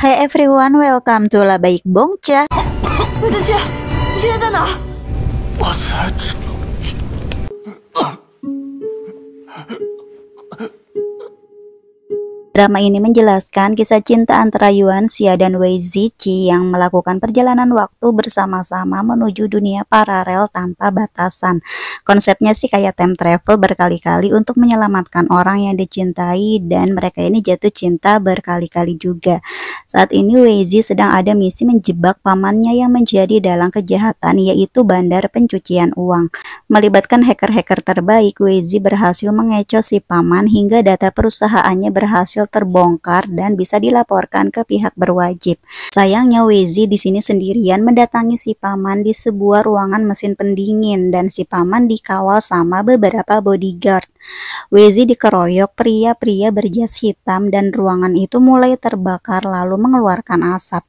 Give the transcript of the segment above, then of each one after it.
Hey everyone, welcome to La Bongcha. What's that? Drama ini menjelaskan kisah cinta antara Yuan Xia dan Wei Zichi yang melakukan perjalanan waktu bersama-sama menuju dunia paralel tanpa batasan. Konsepnya sih kayak time travel berkali-kali untuk menyelamatkan orang yang dicintai dan mereka ini jatuh cinta berkali-kali juga. Saat ini Wei Zi sedang ada misi menjebak pamannya yang menjadi dalang kejahatan yaitu bandar pencucian uang. Melibatkan hacker-hacker terbaik, Wei Zi berhasil mengecoh si paman hingga data perusahaannya berhasil berhasil terbongkar dan bisa dilaporkan ke pihak berwajib. Sayangnya Wezi di sini sendirian mendatangi si paman di sebuah ruangan mesin pendingin dan si paman dikawal sama beberapa bodyguard. Wezi dikeroyok pria-pria berjas hitam dan ruangan itu mulai terbakar lalu mengeluarkan asap.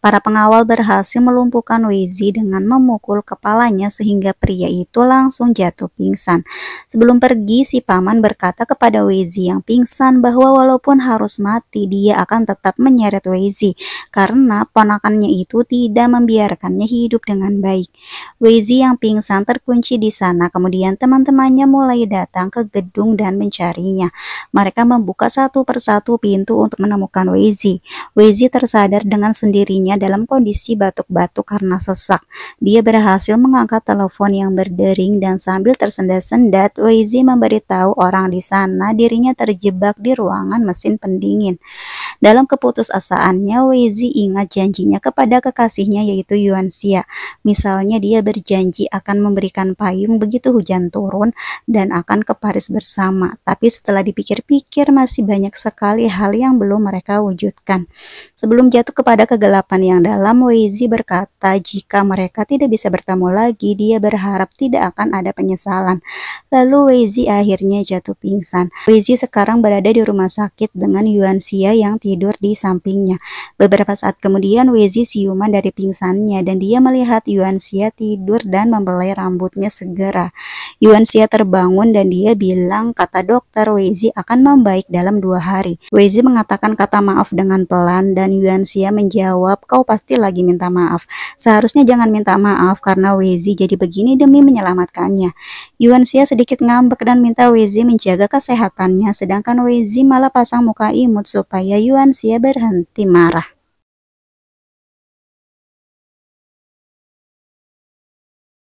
Para pengawal berhasil melumpuhkan Wezi dengan memukul kepalanya sehingga pria itu langsung jatuh pingsan. Sebelum pergi, si paman berkata kepada Wezi yang pingsan bahwa walaupun harus mati, dia akan tetap menyeret Wezi karena ponakannya itu tidak membiarkannya hidup dengan baik. Wezi yang pingsan terkunci di sana, kemudian teman-temannya mulai datang ke gedung dan mencarinya. Mereka membuka satu persatu pintu untuk menemukan Weizi. Weizi tersadar dengan sendirinya dalam kondisi batuk-batuk karena sesak. Dia berhasil mengangkat telepon yang berdering dan sambil tersendat-sendat, Weizi memberitahu orang di sana dirinya terjebak di ruangan mesin pendingin. Dalam keputusasaannya, Weizi ingat janjinya kepada kekasihnya yaitu Yuan Xia. Misalnya dia berjanji akan memberikan payung begitu hujan turun dan akan ke Paris bersama. Tapi setelah dipikir-pikir masih banyak sekali hal yang belum mereka wujudkan. Sebelum jatuh kepada kegelapan yang dalam, Weizi berkata jika mereka tidak bisa bertemu lagi, dia berharap tidak akan ada penyesalan. Lalu Weizi akhirnya jatuh pingsan. Weizi sekarang berada di rumah sakit dengan Yuan Xia yang tidur di sampingnya. Beberapa saat kemudian Wezi siuman dari pingsannya dan dia melihat Yuan Xia tidur dan membelai rambutnya segera. Yuan Xia terbangun dan dia bilang kata dokter Weizi akan membaik dalam dua hari. Weizi mengatakan kata maaf dengan pelan dan Yuan Xia menjawab kau pasti lagi minta maaf. Seharusnya jangan minta maaf karena Weizi jadi begini demi menyelamatkannya. Yuan Xia sedikit ngambek dan minta Weizi menjaga kesehatannya sedangkan Weizi malah pasang muka imut supaya Yuan Xia berhenti marah.